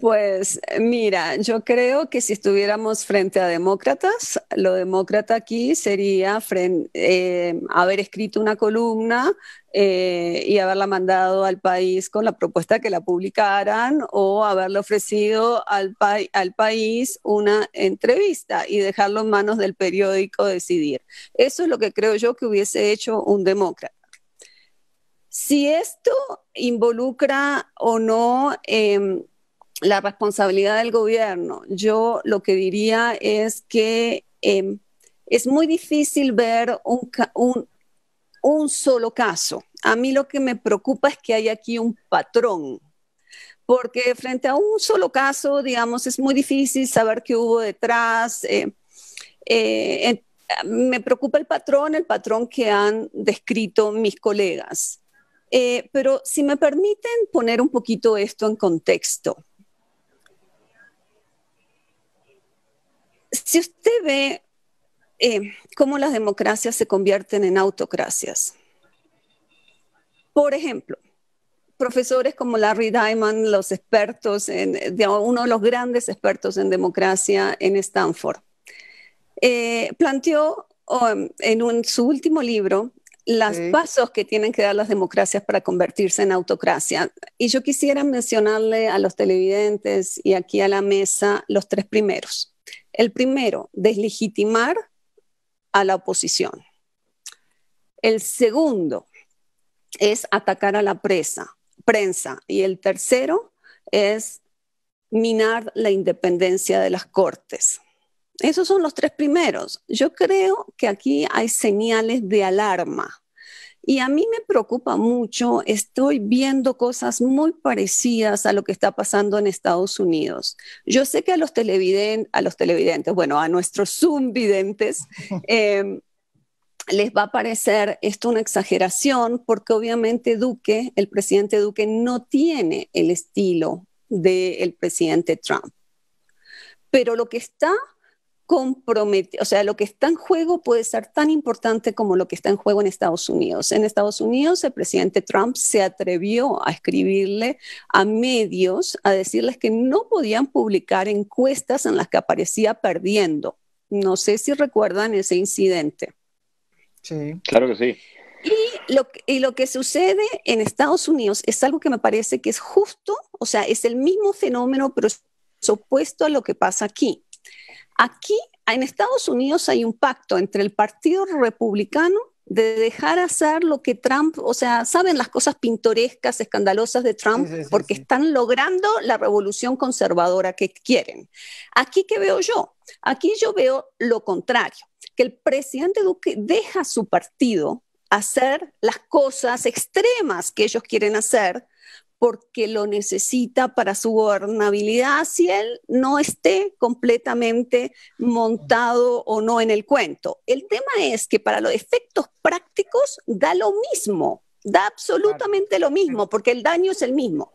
Pues eh, mira, yo creo que si estuviéramos frente a demócratas, lo demócrata aquí sería eh, haber escrito una columna eh, y haberla mandado al país con la propuesta que la publicaran o haberle ofrecido al, país una entrevista y dejarlo en manos del periódico decidir. Eso es lo que creo yo que hubiese hecho un demócrata. Si esto involucra o no... Em, la responsabilidad del gobierno. Yo lo que diría es que em, es muy difícil ver un, solo caso. A mí lo que me preocupa es que hay aquí un patrón, porque frente a un solo caso, digamos, es muy difícil saber qué hubo detrás. Eh, eh, me preocupa el patrón, el patrón que han descrito mis colegas. Eh, pero si me permiten poner un poquito esto en contexto. Si usted ve eh, cómo las democracias se convierten en autocracias, por ejemplo, profesores como Larry Diamond, los expertos, uno de los grandes expertos en democracia en Stanford, eh, planteó um, en su último libro los pasos que tienen que dar las democracias para convertirse en autocracia. Y yo quisiera mencionarle a los televidentes y aquí a la mesa los tres primeros. El primero, deslegitimar a la oposición. El segundo es atacar a la prensa. Y el tercero es minar la independencia de las cortes. Esos son los tres primeros. Yo creo que aquí hay señales de alarma y a mí me preocupa mucho, estoy viendo cosas muy parecidas a lo que está pasando en Estados Unidos. Yo sé que a los, a los televidentes, bueno, a nuestros Zoom em, les va a parecer esto una exageración porque obviamente Duque, el presidente Duque, no tiene el estilo del presidente Trump. Pero lo que está comprometido, o sea, lo que está en juego puede ser tan importante como lo que está en juego en Estados Unidos. En Estados Unidos, el presidente Trump se atrevió a escribirle a medios, a decirles que no podían publicar encuestas en las que aparecía perdiendo. No sé si recuerdan ese incidente. Sí, claro que sí. Y lo, y lo, que sucede en Estados Unidos es algo que me parece que es justo, o sea, es el mismo fenómeno, pero es opuesto a lo que pasa aquí. Aquí en Estados Unidos hay un pacto entre el Partido Republicano de dejar hacer lo que Trump, o sea, saben las cosas pintorescas, escandalosas de Trump, porque están logrando la revolución conservadora que quieren. Aquí qué veo yo, aquí yo veo lo contrario, que el presidente Duque deja a su partido hacer las cosas extremas que ellos quieren hacer, porque lo necesita para su gobernabilidad si él no esté completamente montado o no en el cuento. El tema es que para los efectos prácticos da lo mismo, da absolutamente lo mismo, porque el daño es el mismo.